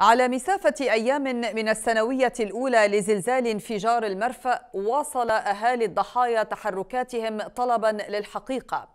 على مسافة أيام من السنوية الأولى لزلزال انفجار المرفأ واصل أهالي الضحايا تحركاتهم طلبا للحقيقة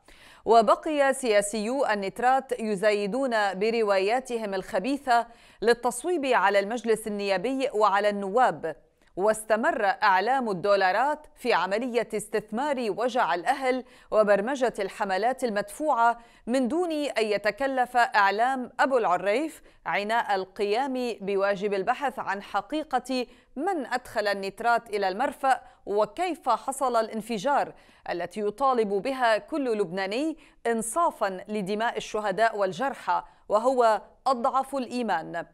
وبقي سياسيو النترات يزايدون برواياتهم الخبيثة للتصويب على المجلس النيابي وعلى النواب واستمر أعلام الدولارات في عملية استثمار وجع الأهل وبرمجة الحملات المدفوعة من دون أن يتكلف أعلام أبو العريف عناء القيام بواجب البحث عن حقيقة من أدخل النترات إلى المرفأ وكيف حصل الانفجار التي يطالب بها كل لبناني إنصافا لدماء الشهداء والجرحى وهو أضعف الإيمان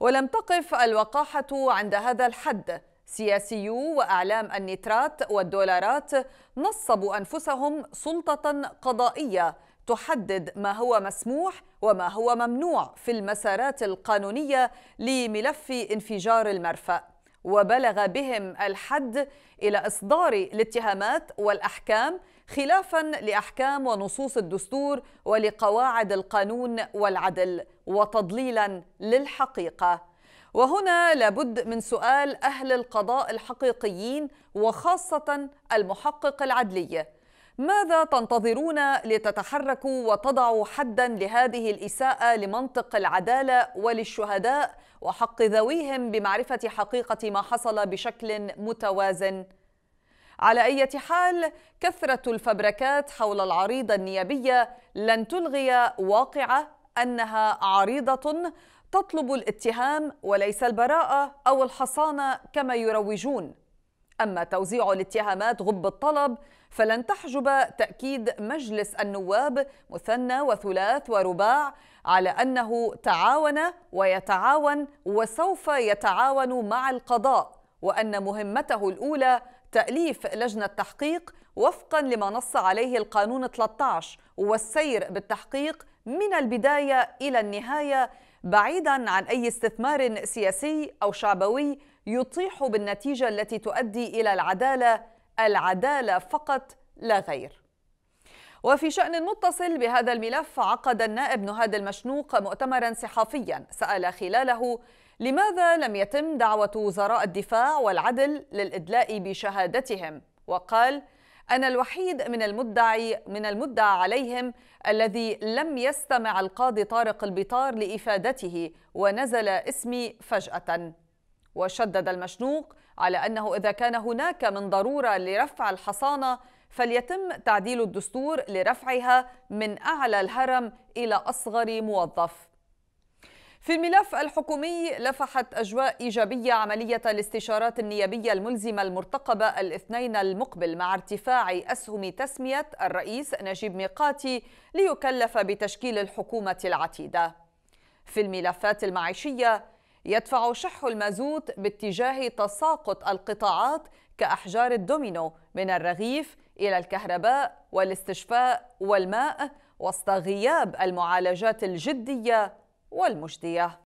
ولم تقف الوقاحة عند هذا الحد سياسيو وأعلام النترات والدولارات نصبوا أنفسهم سلطة قضائية تحدد ما هو مسموح وما هو ممنوع في المسارات القانونية لملف انفجار المرفأ وبلغ بهم الحد إلى إصدار الاتهامات والأحكام خلافا لأحكام ونصوص الدستور ولقواعد القانون والعدل وتضليلا للحقيقة وهنا لابد من سؤال أهل القضاء الحقيقيين وخاصة المحقق العدلي ماذا تنتظرون لتتحركوا وتضعوا حدا لهذه الإساءة لمنطق العدالة وللشهداء وحق ذويهم بمعرفة حقيقة ما حصل بشكل متوازن؟ على أي حال كثرة الفبركات حول العريضة النيابية لن تلغي واقعة أنها عريضة تطلب الاتهام وليس البراءة أو الحصانة كما يروجون أما توزيع الاتهامات غب الطلب فلن تحجب تأكيد مجلس النواب مثنى وثلاث ورباع على أنه تعاون ويتعاون وسوف يتعاون مع القضاء وأن مهمته الأولى تأليف لجنة تحقيق وفقا لما نص عليه القانون 13 والسير بالتحقيق من البدايه الى النهايه بعيدا عن اي استثمار سياسي او شعبوي يطيح بالنتيجه التي تؤدي الى العداله العداله فقط لا غير وفي شأن متصل بهذا الملف عقد النائب نهاد المشنوق مؤتمرا صحفيا سأل خلاله لماذا لم يتم دعوة وزراء الدفاع والعدل للإدلاء بشهادتهم وقال أنا الوحيد من المدعي من المدعى عليهم الذي لم يستمع القاضي طارق البطار لإفادته ونزل اسمي فجأة وشدد المشنوق على أنه إذا كان هناك من ضرورة لرفع الحصانة فليتم تعديل الدستور لرفعها من أعلى الهرم إلى أصغر موظف في الملف الحكومي لفحت أجواء إيجابية عملية الاستشارات النيابية الملزمة المرتقبة الاثنين المقبل مع ارتفاع أسهم تسمية الرئيس نجيب ميقاتي ليكلف بتشكيل الحكومة العتيدة. في الملفات المعيشية يدفع شح المازوت باتجاه تساقط القطاعات كأحجار الدومينو من الرغيف إلى الكهرباء والاستشفاء والماء وسط غياب المعالجات الجدية والمجدية